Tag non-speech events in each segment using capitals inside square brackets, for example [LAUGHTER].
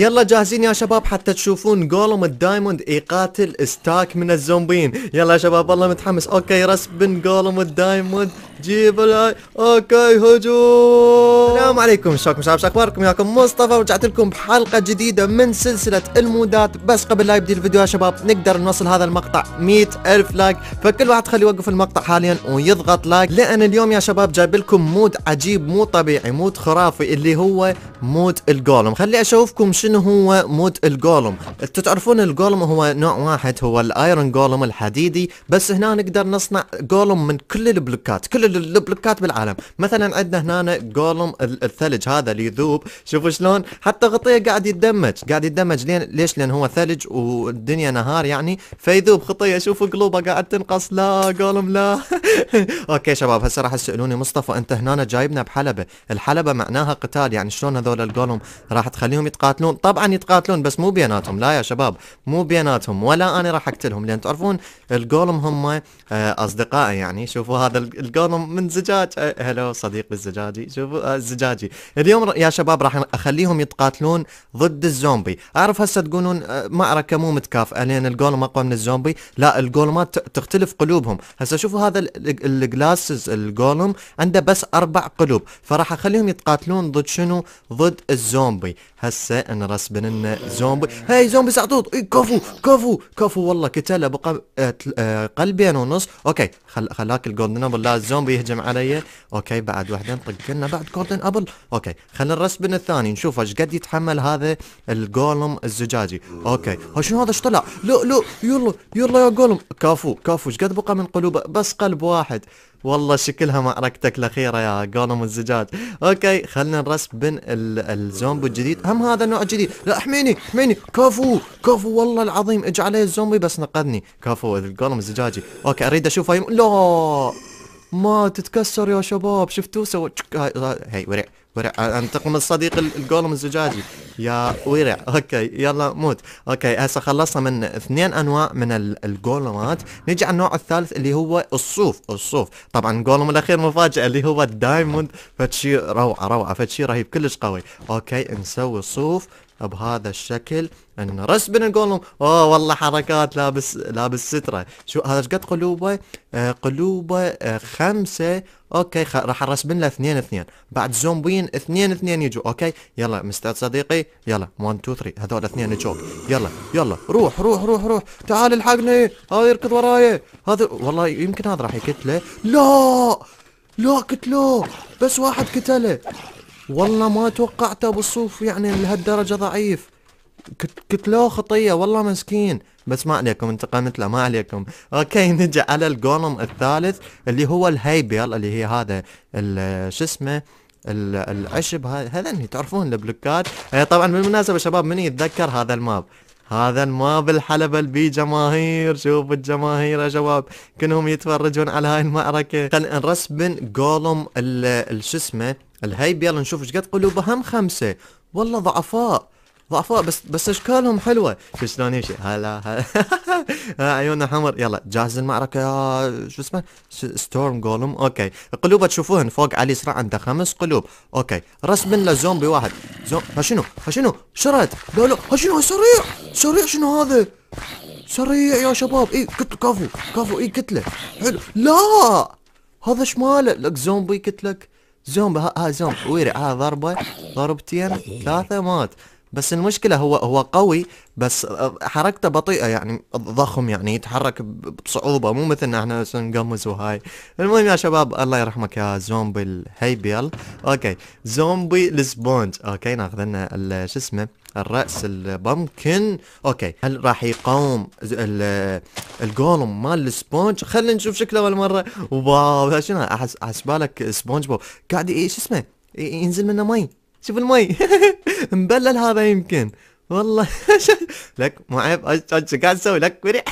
يلا جاهزين يا شباب حتى تشوفون جولم الدايموند يقاتل ستاك من الزومبيين يلا يا شباب والله متحمس اوكي رسبن جولم الدايموند جيب الهاي اوكي هجوم السلام عليكم شلونكم شباب اخباركم ياكم مصطفى ورجعت لكم بحلقه جديده من سلسله المودات بس قبل لا يبدي الفيديو يا شباب نقدر نوصل هذا المقطع 100 الف لايك فكل واحد خليه يوقف المقطع حاليا ويضغط لايك لان اليوم يا شباب جايب لكم مود عجيب مو طبيعي مود خرافي اللي هو مود الجولم خلي اشوفكم شنو هو مود الجولم انتم تعرفون الجولم هو نوع واحد هو الايرون جولم الحديدي بس هنا نقدر نصنع جولم من كل البلوكات كل البلوكات بالعالم مثلا عندنا هنا جولم الثلج هذا اللي يذوب شوفوا شلون حتى غطيه قاعد يتدمج قاعد يتدمج لين ليش لان هو ثلج والدنيا نهار يعني فيذوب خطيه شوفوا قلوبه قاعد تنقص لا جولم لا [LAUGHS] اوكي شباب هسه راح تسالوني مصطفى انت هنا جايبنا بحلبه الحلبه معناها قتال يعني شلون هذول الجولم راح تخليهم يتقاتلون طبعا يتقاتلون بس مو بيناتهم لا يا شباب مو بيناتهم ولا انا راح اقتلهم لان تعرفون الجولم هم آه، اصدقائي يعني شوفوا هذا الجولم اليوم من زجاج أه، هلو صديق الزجاجي شوفوا أه، الزجاجي اليوم يا شباب راح اخليهم يتقاتلون ضد الزومبي اعرف هسه تقولون أه، معركه مو متكافئه لان الجولم اقوى من الزومبي لا الجولمات تختلف قلوبهم هسه شوفوا هذا الجلاسز الجولم عنده بس اربع قلوب فراح اخليهم يتقاتلون ضد شنو ضد الزومبي هسه نرسب لنا زومبي هاي زومبي سعطوط كفو كفو كفو والله كتله بقى قلبين ونص اوكي خل خلاك الجولدن لا الزومبي يهجم علي اوكي بعد وحده نطق لنا بعد جولدن ابل اوكي خلينا الرسبن بن الثاني نشوف ايش قد يتحمل هذا الجولم الزجاجي اوكي شنو هذا ايش طلع لا لا يلا يلا يا جولم كافو كافو ايش قد بقى من قلوبه بس قلب واحد والله شكلها معركتك الاخيره يا جولم الزجاج اوكي خلنا نرس بن الزومبي الجديد هم هذا النوع الجديد لا احميني احميني كفو كفو والله العظيم اجعله الزومبي بس نقذني كفو الجولم الزجاجي اوكي اريد اشوفه يم... لا ما تتكسر يا شباب شفتوه سوى هاي ورع ورع انتقم الصديق الجولم الزجاجي يا ورع اوكي يلا موت اوكي هسه خلصنا من اثنين انواع من الجولمات نجي على النوع الثالث اللي هو الصوف الصوف طبعا الجولم الاخير مفاجاه اللي هو الدايموند فتشي روعه روعه فتشي رهيب كلش قوي اوكي نسوي صوف بهذا الشكل ان رسبن نقول لهم اوه والله حركات لابس لابس ستره شو هذا شقد قد قلوبه؟ آه قلوبه آه خمسه اوكي خ... راح بن له اثنين اثنين بعد زومبيين اثنين اثنين يجوا اوكي يلا مستعد صديقي يلا 1 2 3 هذول اثنين يجوك يلا يلا روح روح روح روح تعال الحقني هذا يركض وراي هذا والله يمكن هذا راح يقتله لا لا قتلوه بس واحد قتله والله ما توقعته بالصوف يعني لهالدرجه ضعيف قلت له خطيه والله مسكين بس ما عليكم انتقمت له ما عليكم اوكي نجي على الجولم الثالث اللي هو الهيبيل اللي هي هذا شو اسمه العشب هذا تعرفون البلوكات آه، طبعا بالمناسبه شباب من يتذكر هذا الماب هذا الماب الحلبة البي جماهير شوف الجماهير يا شباب كلهم يتفرجون على هاي المعركة خلينا نرسبن جولم شو اسمه الهيب يلا نشوف ايش قد قلوبهم هم خمسة والله ضعفاء ضعفاء بس بس اشكالهم حلوه شو شلون يمشي هلا هلا [LAUGHS] عيونه حمر يلا جاهز المعركه يا شو اسمه ستورم جولم اوكي قلوبه تشوفوهن فوق علي سرع عنده خمس قلوب اوكي رسم له زومبي واحد زوم شنو شنو شرد لا لا شنو سريع سريع شنو هذا سريع يا شباب اي قتل كفو كفو اي كتله حلو لا هذا شماله لك زومبي كتلك زومب ها, ها زومب ويري ها ضربة ضربتين ثلاثة مات بس المشكلة هو هو قوي بس حركته بطيئة يعني ضخم يعني يتحرك بصعوبة مو مثلنا احنا نقمز وهاي المهم يا شباب الله يرحمك يا زومبي الهيبيل اوكي زومبي السبونج اوكي ناخذ لنا شو اسمه الراس البامكن اوكي هل راح يقاوم الجولم مال السبونج خلينا نشوف شكله اول مره واو شنو احس احس بالك سبونج بوب قاعد ايش اسمه ينزل منه مي شوف المي [LAUGHS] مبلل هذا يمكن والله [LAUGHS] لك مو ايش قاعد تسوي لك مريح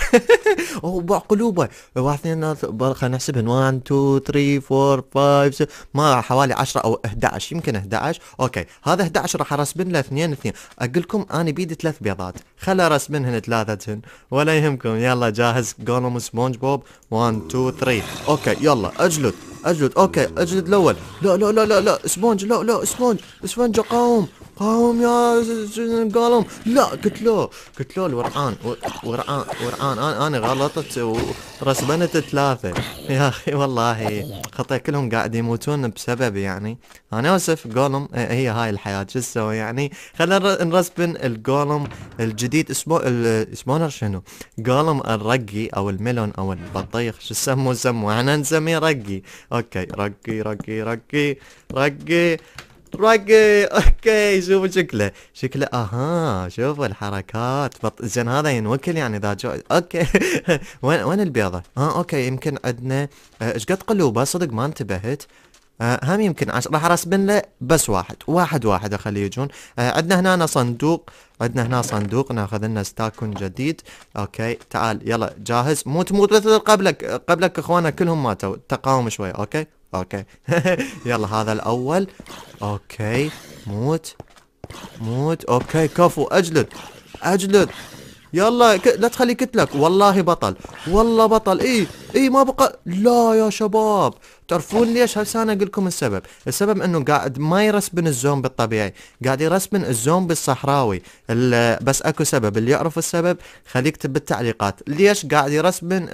او [LAUGHS] باع قلوبه واحد اثنين خلينا نحسبهن 1 2 3 4 5 ما حوالي 10 او 11 يمكن 11 اوكي هذا 11 راح ارسبن له اثنين اثنين اقول لكم انا بيدي ثلاث بيضات خل ارسبنهن ثلاثتهن ولا يهمكم يلا جاهز جولوم سبونج بوب 1 2 3 اوكي يلا اجلد اجلد اوكي اجلد الاول لا لا لا لا لا سبونج لا لا سبونج سبونج قاوم قاوم يا قالهم لا قلت له قلت له الورعان ورعان ورعان انا انا غلطت ورسبنت ثلاثه يا اخي والله خطا كلهم قاعد يموتون بسبب يعني انا اسف قولم إيه، هي هاي الحياه شو تسوي يعني خلينا نرسبن القولم الجديد اسمه اسمه شنو قولم الرقي او الميلون او البطيخ شو سموه سموه احنا نسميه رقي اوكي رقي رقي رقي رقي رقي اوكي شوف شكله شكله اها شوفوا الحركات بط... زين هذا ينوكل يعني اذا جو اوكي [LAUGHS] وين وين البيضه؟ ها آه، اوكي يمكن عندنا آه، ايش قد قلوبه صدق ما انتبهت آه هم يمكن عش... راح ارسبن له بس واحد واحد واحد اخليه يجون آه عندنا هنا صندوق عندنا هنا صندوق ناخذ لنا ستاكون جديد اوكي تعال يلا جاهز موت موت مثل قبلك قبلك اخوانا كلهم ماتوا تقاوم شوي اوكي اوكي [LAUGHS] يلا هذا الاول اوكي موت موت اوكي كفو اجلد اجلد يلا ك... لا تخلي كتلك والله بطل والله بطل اي اي ما بقى لا يا شباب تعرفون ليش هسه انا اقول لكم السبب السبب انه قاعد ما يرسبن الزومبي الطبيعي قاعد يرسبن الزومبي الصحراوي بس اكو سبب اللي يعرف السبب خليه يكتب بالتعليقات ليش قاعد يرسبن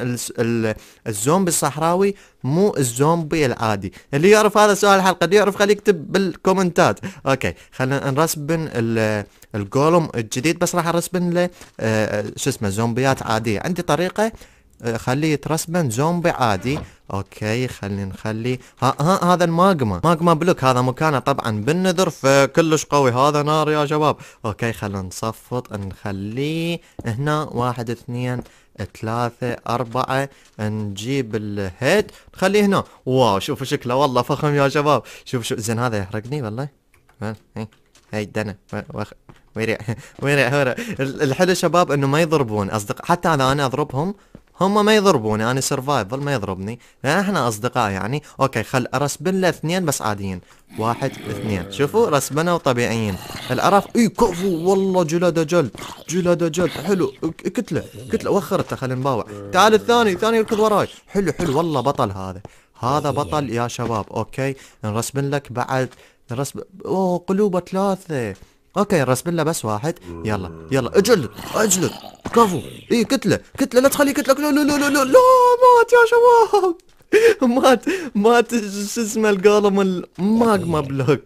الزومبي الصحراوي مو الزومبي العادي اللي يعرف هذا سؤال الحلقه اللي يعرف خليه يكتب بالكومنتات اوكي خلينا نرسبن الجولوم الجديد بس راح ارسبن له آه، شو اسمه زومبيات عاديه عندي طريقه آه، خليه يترسبن زومبي عادي اوكي خلينا نخلي ها, ها هذا الماجما ماجما بلوك هذا مكانه طبعا بالنذر فكلش قوي هذا نار يا شباب اوكي خلينا نصفط نخليه هنا واحد اثنين ثلاثة أربعة نجيب الهيد نخليه هنا واو شوفوا شكله والله فخم يا شباب شوف شوف زين هذا يحرقني والله هاي دنا ويريع ويريع [LAUGHS] الحلو شباب انه ما يضربون اصدق حتى اذا انا اضربهم هم ما يضربوني انا سرفايفل ما يضربني لان يعني احنا اصدقاء يعني اوكي خل ارسبن له اثنين بس عاديين واحد اثنين شوفوا رسبنا وطبيعيين العرف اي كفو والله جلده جلد جلده جلد حلو كتله كتله وخرته خلينا نباوع تعال الثاني ثاني يركض وراي حلو حلو والله بطل هذا هذا بطل يا شباب اوكي نرسبن لك بعد نرسب اوه قلوبه ثلاثه اوكي رسم لنا بس واحد يلا يلا اجلد اجلد كفو اي كتله كتله لا تخلي كتله لا لا لا لا لا مات يا شباب مات مات شو اسمه القلم الماجما بلوك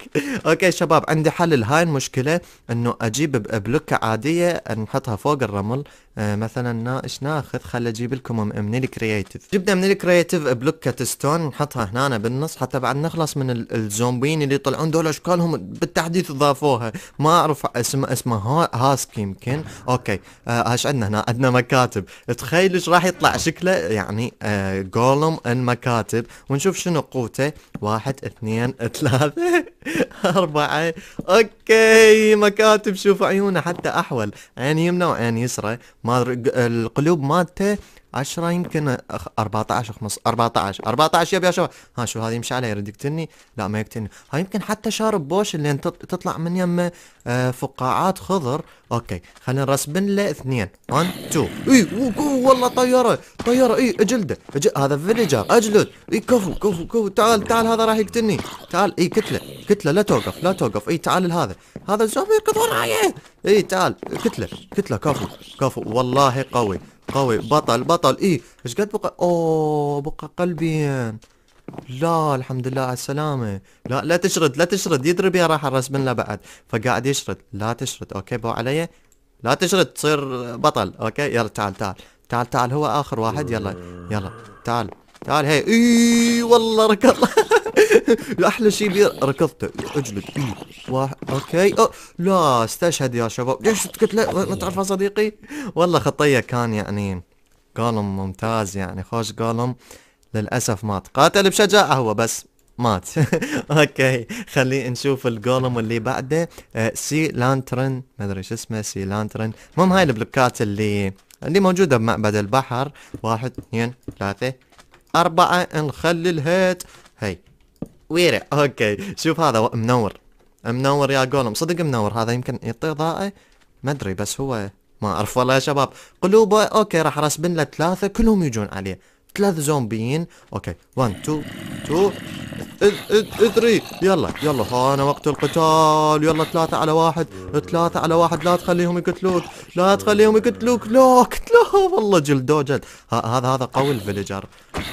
اوكي شباب عندي حل لهاي المشكله انه اجيب بلوكه عاديه نحطها فوق الرمل آه، مثلا ايش ناخذ خل اجيب لكم من الكرياتيف جبنا من الكرياتيف بلوك ستون نحطها هنا بالنص حتى بعد نخلص من الزومبيين اللي يطلعون دول اشكالهم بالتحديث ضافوها ما اعرف اسم اسمها هاسك يمكن اوكي آه، ايش عندنا هنا عندنا مكاتب تخيل ايش راح يطلع شكله يعني آه جولم المكاتب ونشوف شنو قوته واحد اثنين ثلاثة [LAUGHS] أربعة اوكي مكاتب شوفوا عيونه حتى احول عين يمنى وعين يسرى القلوب مالته 10 يمكن 14 15 14 14 يا شباب ها شو هذه يمشي عليها يريد يقتلني لا ما يقتلني ها يمكن حتى شارب بوش اللي تطلع من يمه آه، فقاعات خضر اوكي خلينا نرسبن له اثنين 1 2 اي والله طياره طياره اي اجلده أجل... هذا فيليجر اجلد اي كفو كفو كفو تعال تعال هذا راح يقتلني تعال اي كتله كتله لا توقف لا توقف اي تعال لهذا هذا زومبي يركض وراي اي تعال كتله كتله كفو كفو والله قوي قوي بطل بطل ايه ايش قد بقى اوه بقى قلبين لا الحمد لله على السلامة لا لا تشرد لا تشرد يدرب يا راح الرسم له بعد فقاعد يشرد لا تشرد اوكي بو علي لا تشرد تصير بطل اوكي يلا تعال تعال تعال تعال هو اخر واحد يلا يلا تعال تعال هي اي والله ركض [LAUGHS] احلى شيء ركضت ركضته اجلد اي واحد اوكي أو. لا استشهد يا شباب ليش قلت لا تعرفه صديقي والله خطيه كان يعني قالم ممتاز يعني خوش قالم للاسف مات قاتل بشجاعه هو بس مات [LAUGHS] اوكي خلي نشوف الجولم اللي بعده آه سي لانترن ما ادري شو اسمه سي لانترن المهم هاي البلوكات اللي اللي موجوده بمعبد البحر واحد اثنين ثلاثه أربعة نخلل هات هاي ويرع أوكي شوف هذا منور منور يا جولم صدق منور هذا يمكن يعطي ضائع ما أدري بس هو ما أعرف والله يا شباب قلوبه أوكي راح رسبن له ثلاثة كلهم يجون عليه ثلاث زومبيين اوكي 1 2 2 3 يلا يلا هانا وقت القتال يلا ثلاثة على واحد ثلاثة على واحد لا تخليهم يقتلوك لا تخليهم يقتلوك لا قتلوه والله جلدو جلد هذا هذا قوي الفيليجر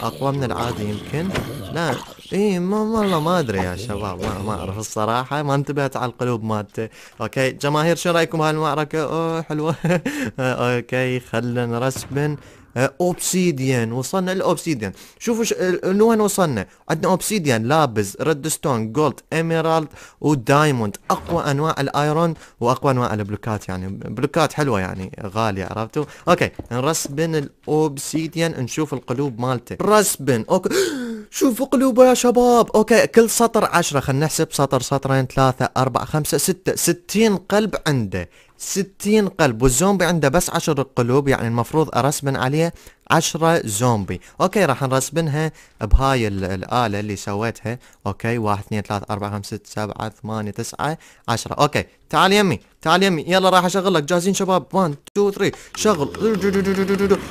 اقوى من العادي يمكن لا اي ما والله ما ادري يا شباب ما, ما اعرف الصراحة ما انتبهت على القلوب مالته اوكي جماهير شو رايكم بهالمعركة اوه حلوة [LAUGHS] اوكي خلنا نرسبن اوبسيديان آه، وصلنا للاوبسيديان شوفوا آه، لوين وصلنا عندنا اوبسيديان لابز ريد ستون جولد ايميرالد ودايموند اقوى انواع الايرون واقوى انواع البلوكات يعني بلوكات حلوه يعني غاليه عرفتوا اوكي نرسبن الاوبسيديان نشوف القلوب مالته رسبن اوكي [GASPS] شوفوا قلوبه يا شباب اوكي كل سطر عشرة خلينا نحسب سطر سطرين ثلاثة أربعة خمسة ستة ستين قلب عنده 60 قلب والزومبي عنده بس 10 قلوب يعني المفروض ارسمن عليه عشرة زومبي اوكي راح نرسبنها بهاي الآلة اللي سويتها اوكي واحد اثنين ثلاثة أربعة خمسة ستة سبعة ثمانية تسعة عشرة اوكي تعال يمي تعال يمي يلا راح اشغلك جاهزين شباب 1 2 3 شغل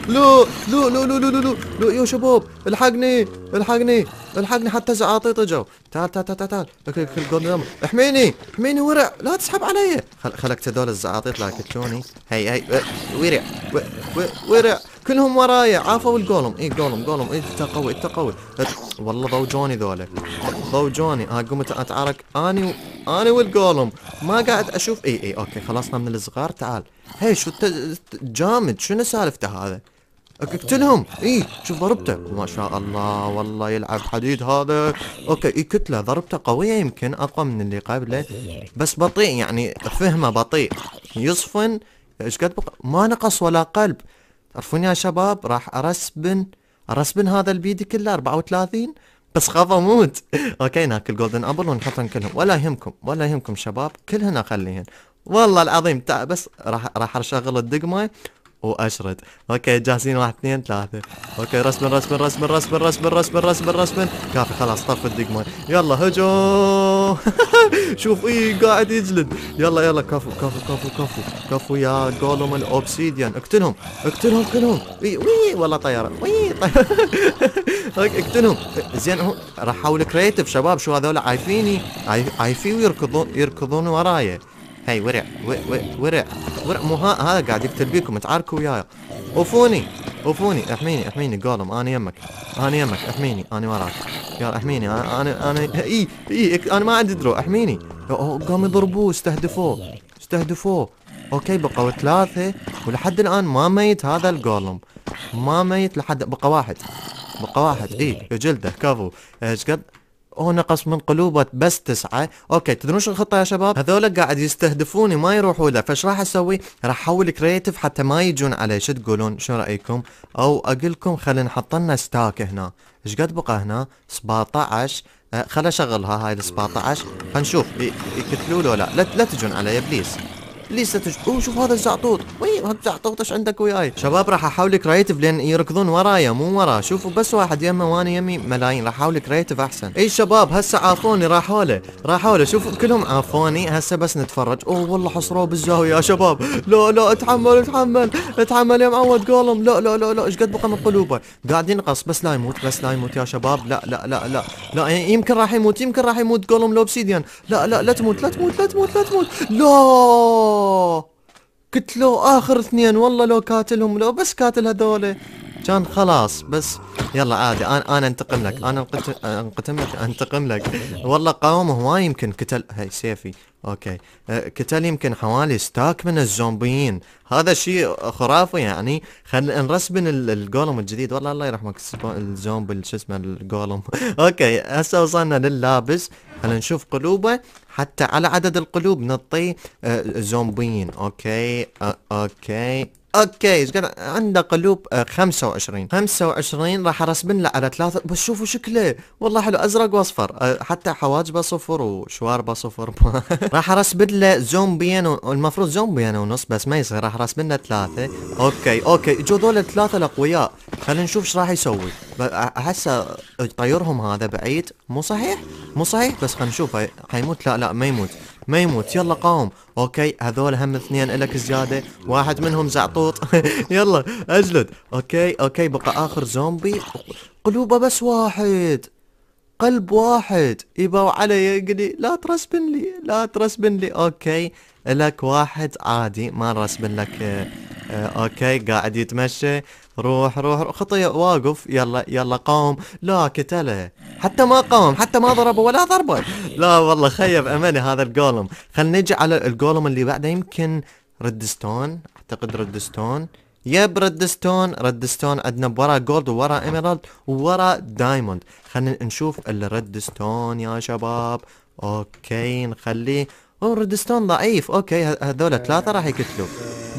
لو لو لو لو لو لو لو لو يا شباب الحقني الحقني الحقني حتى زعاطيط جو تعال تعال تعال تعال اكل كل جولدن احميني احميني ورع لا تسحب علي خلك هذول الزعاطيط لا يقتلوني هي هي ورع ورع كلهم ورايا عافوا الجولم اي جولم جولم اي قوي انت قوي والله ضوجوني ذولا ضوجوني ها قمت اتعارك اني و... اني والجولم ما قاعد اشوف اي اي اوكي خلصنا من الصغار تعال هي شو ت... جامد شنو سالفته هذا اقتلهم اي شوف ضربته ما شاء الله والله يلعب حديد هذا اوكي اي كتله ضربته قويه يمكن اقوى من اللي قبله بس بطيء يعني فهمه بطيء يصفن ايش قد ما نقص ولا قلب تعرفون يا شباب راح ارسبن ارسبن هذا البيد كله 34 بس خاف اموت [LAUGHS] اوكي ناكل جولدن ابل ونحطهم كلهم ولا يهمكم ولا يهمكم شباب كلهن اخليهن والله العظيم بس راح راح اشغل الدقمه واشرد اوكي جاهزين واحد اثنين ثلاثة اوكي رسم رسم رسم رسم رسم رسم رسم رسم كافي خلاص طف الدقمة يلا هجوم [LAUGHS] شوف اي قاعد يجلد يلا يلا كفو كفو كفو كفو كفو يا جولوم الاوبسيديان اقتلهم اقتلهم اقتلهم اي وي والله طيارة وي طيارة [LAUGHS] اوكي اقتلهم زين هو راح احول كريتف شباب شو هذول عايفيني عايفي ويركضون يركضون ورايا هاي ورع ورع ورع مو هذا قاعد يقتل بيكم تعاركوا وياي اوفوني اوفوني احميني احميني جولم انا يمك انا يمك احميني انا وراك يا احميني انا انا انا اي اي انا ما عندي درو احميني قاموا يضربوه استهدفوه استهدفوه اوكي بقوا ثلاثة ولحد الان ما ميت هذا الجولم ما ميت لحد بقى واحد بقى واحد اي جلده كفو ايش قد هو نقص من قلوبه بس تسعة اوكي تدرون شو الخطة يا شباب هذول قاعد يستهدفوني ما يروحوا له فايش راح اسوي راح احول كريتيف حتى ما يجون علي شو تقولون شو رايكم او اقول لكم خلينا نحط لنا ستاك هنا ايش قد بقى هنا 17 أه، خل اشغلها هاي ال 17 خل نشوف يقتلوا له لا لا تجون علي بليز ابليس لسه اوه شوف هذا الزعطوط وي هذا الزعطوط ايش عندك وياي شباب راح احاول كريتيف لان يركضون ورايا مو ورا شوفوا بس واحد يمه وانا يمي ملايين راح احاول كريتيف احسن اي شباب هسه عافوني راحوا له راحوا له شوفوا كلهم عافوني هسه بس نتفرج اوه والله حصروه بالزاويه يا شباب لا لا اتحمل اتحمل اتحمل يا معود قولهم لا لا لا لا ايش قد بقى من قلوبه قاعدين نقص بس لا يموت بس لا يموت يا شباب لا لا لا لا لا يمكن راح يموت يمكن راح يموت قولهم لوبسيديان لا لا لا تموت لا تموت لا تموت لا تموت لا قلت له اخر اثنين والله لو كاتلهم لو بس كاتل هذول كان خلاص بس يلا عادي انا انا انتقم لك انا انقتم لك انتقم لك والله قاوم هواي يمكن قتل هاي سيفي اوكي أه، قتل يمكن حوالي ستاك من الزومبيين هذا شيء خرافي يعني خلينا نرسبن الجولم الجديد والله الله يرحمك الزومبي شو اسمه الجولم [LAUGHS] اوكي هسه وصلنا لللابس خلينا نشوف قلوبه حتى على عدد القلوب نطي أه، زومبيين اوكي أه، اوكي اوكي عنده قلوب 25 25 راح ارسم له على ثلاثة بس شوفوا شكله والله حلو ازرق واصفر آه، حتى حواجبه صفر وشواربه صفر [LAUGHS] راح ارسم له زومبيين المفروض زومبيين ونص بس ما يصير راح ارسم له ثلاثة اوكي اوكي جو ذول الثلاثة الاقوياء خلينا نشوف ايش راح يسوي احسه طيرهم هذا بعيد مو صحيح مو صحيح بس خلينا نشوف حيموت لا لا ما يموت ما يموت يلا قاوم اوكي هذول هم اثنين الك زيادة واحد منهم زعطوط [LAUGHS] يلا اجلد اوكي اوكي بقى اخر زومبي قلوبه بس واحد قلب واحد يباو علي يقلي لا ترسبن لي لا ترسبن لي اوكي لك واحد عادي ما رسبن لك آه، اوكي قاعد يتمشى روح روح خطية واقف يلا يلا قام لا كتله حتى ما قام حتى ما ضربه ولا ضربه لا والله خيب امني هذا الجولم خلينا نجي على الجولم اللي بعده يمكن ردستون اعتقد ردستون يب ردستون ردستون عندنا ورا جولد ورا ايميرالد وورا دايموند خلينا نشوف الردستون يا شباب اوكي نخليه اوه ردستون ضعيف اوكي هذول ثلاثة راح يقتلوه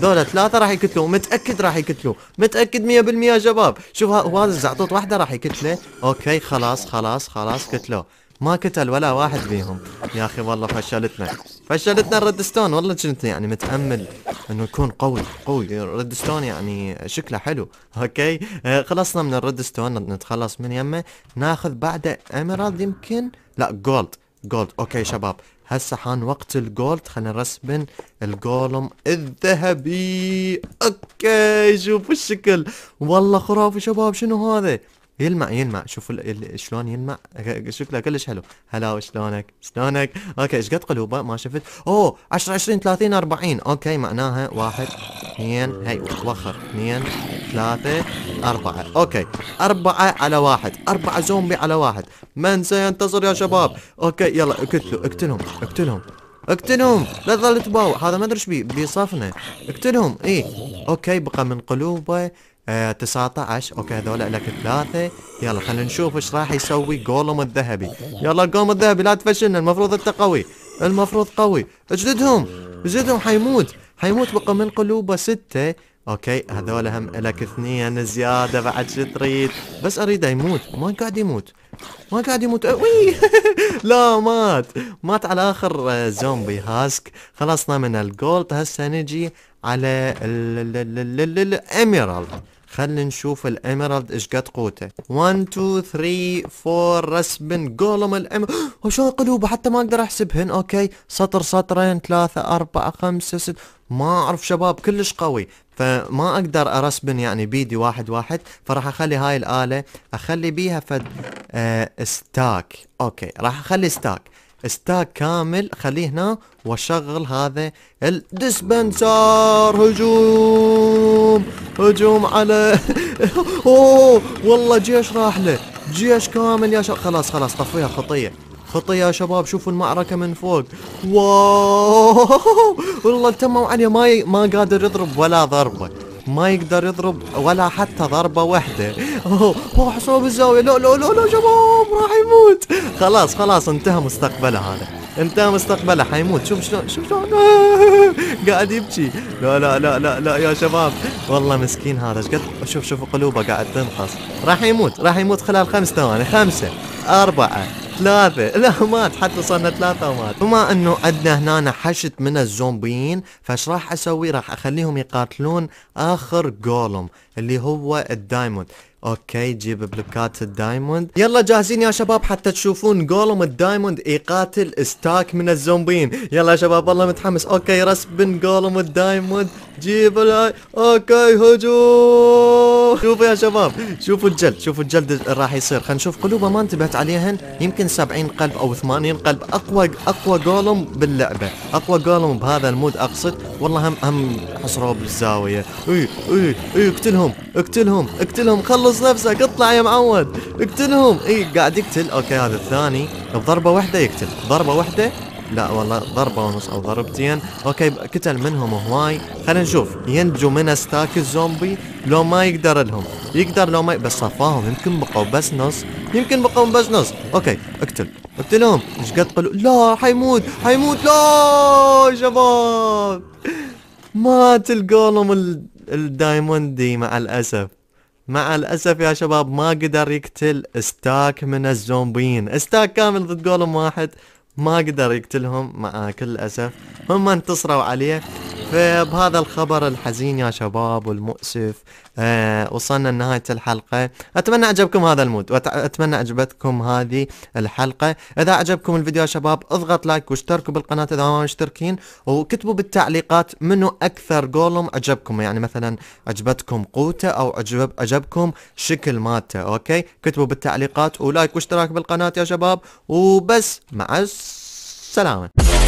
دولة ثلاثة راح يقتلوا متأكد راح يقتلوا متأكد 100% شباب شوف هذا الزعطوط واحدة راح يقتله اوكي خلاص خلاص خلاص قتلوا ما قتل ولا واحد فيهم يا اخي والله فشلتنا فشلتنا ستون والله كنت يعني متامل انه يكون قوي قوي ستون يعني شكله حلو اوكي آه، خلصنا من ستون نتخلص من يمه ناخذ بعده اميرالد يمكن لا جولد جولد اوكي شباب هسه حان وقت الجولد خلينا نرسم الجولم الذهبي اوكي شوفوا الشكل والله خرافي شباب شنو هذا يلمع يلمع شوفوا شلون يلمع [LAUGHS] شكله كلش حلو هلا شلونك شلونك اوكي ايش قد قلوبه ما شفت اوه 10 20 30 40 اوكي معناها واحد اثنين هي وخر اثنين ثلاثة أربعة أوكي أربعة على واحد أربعة زومبي على واحد من سينتصر يا شباب أوكي يلا اقتلوا اقتلهم اقتلهم اقتلهم لا تظل تباو هذا ما ادري ايش بيه بيصافنا اقتلهم اي اوكي بقى من قلوبه آه 19 اوكي هذول لك ثلاثة يلا خلينا نشوف ايش راح يسوي جولم الذهبي يلا جولم الذهبي لا تفشلنا المفروض انت قوي المفروض قوي اجلدهم اجلدهم حيموت حيموت بقى من قلوبه ستة اوكي هذول هم لك اثنين زيادة بعد شو تريد بس اريده يموت ما قاعد يموت ما قاعد يموت أه، وي [LAUGHS] لا مات مات على اخر آه، زومبي هاسك خلصنا من الجولد هسه نجي على الاميرالد خلينا نشوف الاميرالد ايش قد قوته 1 2 3 4 رسبن جولم الاميرالد [GASPS] وشلون قلوبه حتى ما اقدر احسبهن اوكي سطر سطرين ثلاثة أربعة خمسة ست ما اعرف شباب كلش قوي فما اقدر ارسبن يعني بيدي واحد واحد فراح اخلي هاي الآلة اخلي بيها فد آه ستاك اوكي راح اخلي ستاك ستاك كامل خليه هنا واشغل هذا الدسبنسر هجوم هجوم على [LAUGHS] اوه والله جيش راح له جيش كامل يا شباب خلاص خلاص طفيها خطيه خطيه يا شباب شوفوا المعركة من فوق واو والله تموا عليه ما ي... ما قادر يضرب ولا ضربة ما يقدر يضرب ولا حتى ضربة واحدة اوه اوه بالزاوية لا لا لا لا شباب راح يموت خلاص خلاص انتهى مستقبله هذا انتهى مستقبله حيموت شوف شلون شوف شلون [LAUGHS] قاعد يبكي لا لا لا لا لا يا شباب والله مسكين هذا ايش قد شوف شوف قلوبه قاعد تنقص راح يموت راح يموت خلال خمس ثواني خمسة أربعة ثلاثة [LAUGHS] لا مات حتى وصلنا ثلاثة ومات بما انه عندنا هنا حشد من الزومبيين فايش راح اسوي راح اخليهم يقاتلون اخر جولم اللي هو الدايموند اوكي جيب بلوكات الدايموند يلا جاهزين يا شباب حتى تشوفون جولم الدايموند يقاتل ستاك من الزومبيين يلا يا شباب والله متحمس اوكي رسبن جولم الدايموند جيب اوكي هجوم [LAUGHS] شوفوا يا شباب شوفوا الجلد شوفوا الجلد اللي راح يصير خلينا نشوف قلوبه ما انتبهت عليهن يمكن 70 قلب او 80 قلب اقوى اقوى جولم باللعبه اقوى جولم بهذا المود اقصد والله هم هم حصروه بالزاويه اي اي اي اقتلهم اقتلهم اقتلهم خلص نفسك اطلع يا معود اقتلهم اي قاعد يقتل اوكي هذا الثاني بضربه واحده يقتل ضربه واحده لا والله ضربة ونص أو ضربتين أوكي قتل منهم هواي خلينا نشوف ينجو من استاك الزومبي لو ما يقدر لهم يقدر لو ما بس صفاهم يمكن بقوا بس نص يمكن بقوا بس نص أوكي اقتل اقتلهم ايش قد قلوا لا حيموت حيموت لا شباب مات الجولم الدايموندي مع الأسف مع الأسف يا شباب ما قدر يقتل استاك من الزومبيين استاك كامل ضد جولم واحد ما قدر يقتلهم مع كل الأسف هم انتصروا عليه فبهذا الخبر الحزين يا شباب والمؤسف آه وصلنا لنهاية الحلقة أتمنى عجبكم هذا المود وأتمنى عجبتكم هذه الحلقة إذا عجبكم الفيديو يا شباب اضغط لايك واشتركوا بالقناة إذا ما مشتركين وكتبوا بالتعليقات منو أكثر جولم عجبكم يعني مثلا عجبتكم قوته أو عجب عجبكم شكل مالته أوكي كتبوا بالتعليقات ولايك واشتراك بالقناة يا شباب وبس مع السلامة सलामत